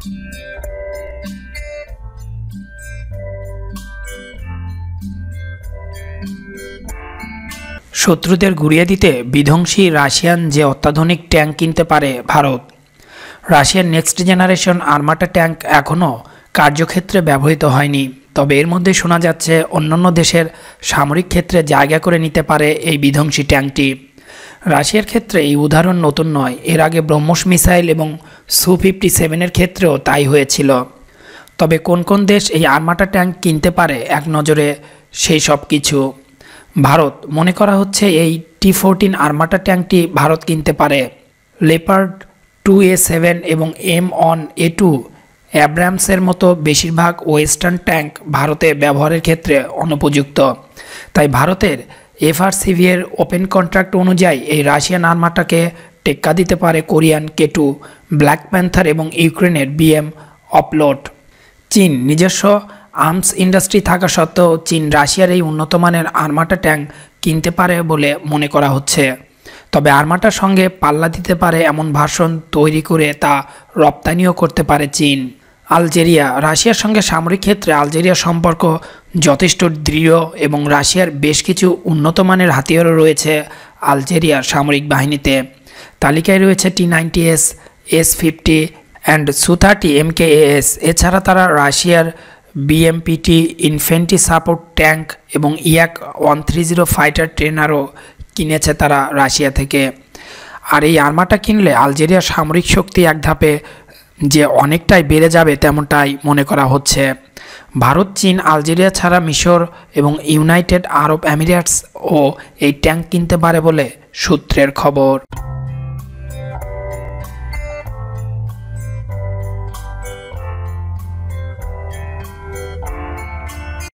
শত্রুদের ঘুরিয়ে দিতে বিধ্বংসী রাশিয়ান যে অত্যাধুনিক ট্যাঙ্ক কিনতে পারে ভারত রাশিয়ার নেক্সট জেনারেশন আর্মাটা ট্যাঙ্ক এখনও কার্যক্ষেত্রে ব্যবহৃত হয়নি তবে এর মধ্যে শোনা যাচ্ছে অন্যান্য দেশের সামরিক ক্ষেত্রে জায়গা করে নিতে পারে এই বিধ্বংসী ট্যাঙ্কটি রাশিয়ার ক্ষেত্রে এই উদাহরণ নতুন নয় এর আগে ব্রহ্মস মিসাইল এবং সু ফিফটি সেভেনের ক্ষেত্রেও তাই হয়েছিল তবে কোন কোন দেশ এই আর্মাটা ট্যাঙ্ক কিনতে পারে এক নজরে সেই সব কিছু ভারত মনে করা হচ্ছে এই টি ফোরটিন আর্মাটা ট্যাঙ্কটি ভারত কিনতে পারে লেপার্ড টু এ সেভেন এবং এম অন এ টু অ্যাব্রামসের মতো বেশিরভাগ ওয়েস্টার্ন ট্যাঙ্ক ভারতে ব্যবহারের ক্ষেত্রে অনুপযুক্ত তাই ভারতের এফআরসিভিয়ের ওপেন কন্ট্রাক্ট অনুযায়ী এই রাশিয়ান আর্মাটাকে টেক্কা দিতে পারে কোরিয়ান কেটু ব্ল্যাক প্যান্থার এবং ইউক্রেনের বিএম অপলোড চীন নিজস্ব আর্মস ইন্ডাস্ট্রি থাকা সত্ত্বেও চীন রাশিয়ার এই উন্নত মানের আর্মাটা ট্যাঙ্ক কিনতে পারে বলে মনে করা হচ্ছে তবে আর্মাটার সঙ্গে পাল্লা দিতে পারে এমন ভাষণ তৈরি করে তা রপ্তানিও করতে পারে চীন আলজেরিয়া রাশিয়ার সঙ্গে সামরিক ক্ষেত্রে আলজেরিয়া সম্পর্ক যথেষ্ট দৃঢ় এবং রাশিয়ার বেশ কিছু উন্নত মানের হাতিয়ারও রয়েছে আলজেরিয়ার সামরিক বাহিনীতে তালিকায় রয়েছে T ninety S S fifty and Su thirty M K S এছাড়া তারা রাশিয়ার বিএমপিটি ইনফেন্ট্রি সাপোর্ট ট্যাঙ্ক এবং Yak one three zero fighter ট্রেনারও কিনেছে তারা রাশিয়া থেকে আর এই আর্মাটা কিনলে আলজেরিয়ার সামরিক শক্তি এক ধাপে যে অনেকটাই বেড়ে যাবে তেমনটাই মনে করা হচ্ছে ভারত চীন আলজেরিয়া ছাড়া মিশর এবং ইউনাইটেড আরব ও এই ট্যাঙ্ক কিনতে পারে বলে সূত্রের খবর